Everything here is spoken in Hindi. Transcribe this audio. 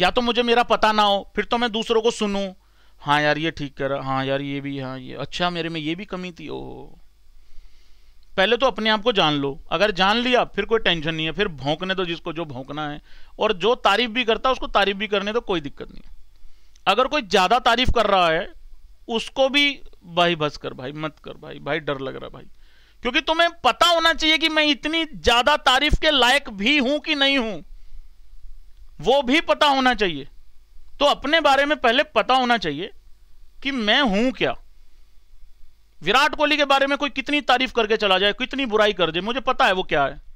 या तो मुझे मेरा पता ना हो फिर तो मैं दूसरों को सुनूं हाँ यार ये ठीक कर रहा हाँ यार ये भी हाँ ये अच्छा मेरे में ये भी कमी थी ओहो पहले तो अपने आप को जान लो अगर जान लिया फिर कोई टेंशन नहीं है फिर भोंकने दो जिसको जो भोंकना है और जो तारीफ भी करता है उसको तारीफ भी करने दो कोई दिक्कत नहीं अगर कोई ज़्यादा तारीफ कर रहा है उसको भी भाई बस कर भाई मत कर भाई भाई डर लग रहा भाई क्योंकि तुम्हें पता होना चाहिए कि मैं इतनी ज़्यादा तारीफ के लायक भी हूं कि नहीं हूं वो भी पता होना चाहिए तो अपने बारे में पहले पता होना चाहिए कि मैं हूं क्या विराट कोहली के बारे में कोई कितनी तारीफ करके चला जाए कितनी बुराई कर दे मुझे पता है वो क्या है